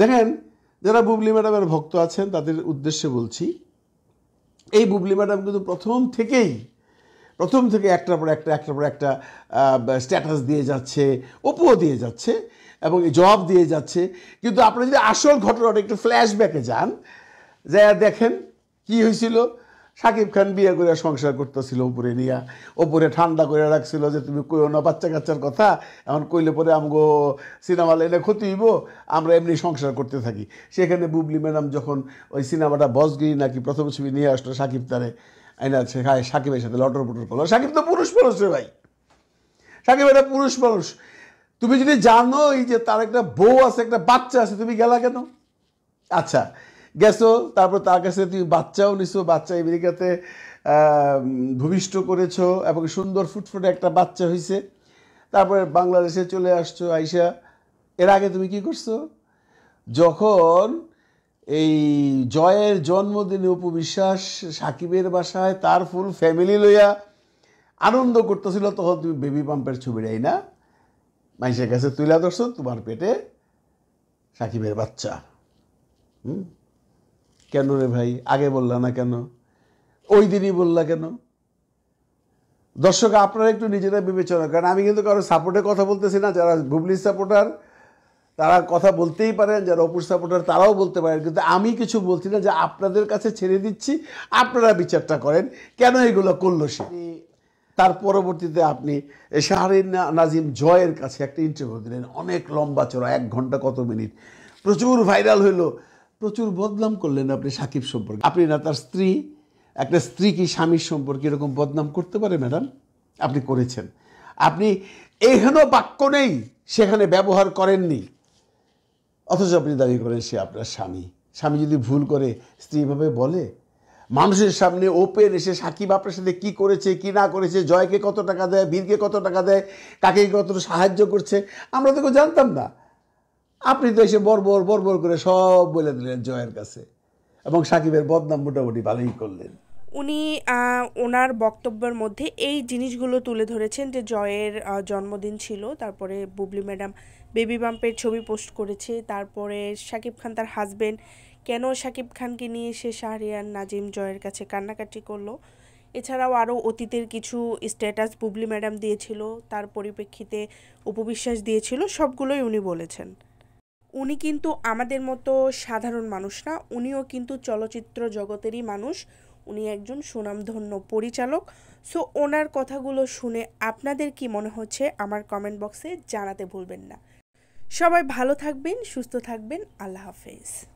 দেখেন যারা বুবলি ম্যাডামের ভক্ত আছেন তাদের উদ্দেশ্যে বলছি এই বুবলি ম্যাডাম কিন্তু প্রথম থেকেই প্রথম থেকে একটার পর একটা একটার পর একটা স্ট্যাটাস দিয়ে যাচ্ছে ওপো দিয়ে যাচ্ছে এবং জবাব দিয়ে যাচ্ছে কিন্তু আপনি যদি আসল ঘটনাটা একটু ফ্ল্যাশব্যাকে যান যা দেখেন কি হয়েছিল সাকিব খান বিয়ে করে সংসার করতেছিল উপরে নিয়া ওপরে ঠান্ডা করে রাখছিল যে তুমি কইও না বাচ্চা কাচ্চার কথা এখন কইলে পরে আমগো সিনেমা লাইনে ক্ষতি হইব আমরা এমনি সংসার করতে থাকি সেখানে বুবলি ম্যাডাম যখন ওই সিনেমাটা বসগিরি নাকি প্রথম ছবি নিয়ে আসলো সাকিব তারে আইনা খায় সাকিবের সাথে লটর পটর করলো সাকিব তো পুরুষ মানুষ রে ভাই সাকিব এটা পুরুষ মানুষ তুমি যদি জানো এই যে তার একটা বউ আছে একটা বাচ্চা আছে তুমি গেলা কেন আচ্ছা গেছো তারপর তার কাছে তুমি বাচ্চাও নিছো বাচ্চা আমেরিকাতে ভূমিষ্ঠ করেছো এবং সুন্দর ফুটফুটে একটা বাচ্চা হয়েছে তারপরে বাংলাদেশে চলে আসছো আইসা এর আগে তুমি কি করছো যখন এই জয়ের জন্মদিনে উপবিশ্বাস সাকিবের বাসায় তার ফুল ফ্যামিলি লইয়া আনন্দ করতেছিল তখন তুমি বেবি পাম্পের ছবি রাই না মাইসের কাছে তুলে ধরছো তোমার পেটে সাকিবের বাচ্চা হুম কেন রে ভাই আগে বললা না কেন ওই দিনই বললা কেন দর্শক আপনারা একটু নিজেরা বিবেচনা করেন আমি কিন্তু কারো সাপোর্টে কথা বলতেছি না যারা বুবলির সাপোর্টার তারা কথা বলতেই পারেন যারা অপুর সাপোর্টার তারাও বলতে পারেন কিন্তু আমি কিছু বলছি না যে আপনাদের কাছে ছেড়ে দিচ্ছি আপনারা বিচারটা করেন কেন এগুলো করলো সে তার পরবর্তীতে আপনি শাহরিন নাজিম জয়ের কাছে একটা ইন্টারভিউ দিলেন অনেক লম্বা চড়া এক ঘন্টা কত মিনিট প্রচুর ভাইরাল হইলো প্রচুর বদনাম করলেন আপনি সাকিব সম্পর্কে আপনি না তার স্ত্রী একটা স্ত্রী কি স্বামীর সম্পর্কে এরকম বদনাম করতে পারে ম্যাডাম আপনি করেছেন আপনি এহেন বাক্য নেই সেখানে ব্যবহার করেননি অথচ আপনি দাবি করেন সে আপনার স্বামী স্বামী যদি ভুল করে স্ত্রী এভাবে বলে মানুষের সামনে ওপেন এসে সাকিব আপনার সাথে কী করেছে কি না করেছে জয়কে কত টাকা দেয় বীরকে কত টাকা দেয় কাকে কত সাহায্য করছে আমরা তো জানতাম না আপনি তো এসে বর্বর বর্বর করে সব বলে দিলেন জয়ের কাছে এবং সাকিবের বদনাম মোটামুটি ভালোই করলেন উনি ওনার বক্তব্যের মধ্যে এই জিনিসগুলো তুলে ধরেছেন যে জয়ের জন্মদিন ছিল তারপরে বুবলি ম্যাডাম বেবি বাম্পের ছবি পোস্ট করেছে তারপরে শাকিব খান তার হাজবেন্ড কেন শাকিব খানকে নিয়ে সে শাহরিয়ার নাজিম জয়ের কাছে কান্নাকাটি করলো এছাড়াও আরও অতীতের কিছু স্ট্যাটাস বুবলি ম্যাডাম দিয়েছিল তার পরিপ্রেক্ষিতে উপবিশ্বাস দিয়েছিল সবগুলোই উনি বলেছেন উনি কিন্তু আমাদের মতো সাধারণ মানুষ না উনিও কিন্তু চলচ্চিত্র জগতেরই মানুষ উনি একজন সুনামধন্য পরিচালক সো ওনার কথাগুলো শুনে আপনাদের কি মনে হচ্ছে আমার কমেন্ট বক্সে জানাতে ভুলবেন না সবাই ভালো থাকবেন সুস্থ থাকবেন আল্লাহ হাফেজ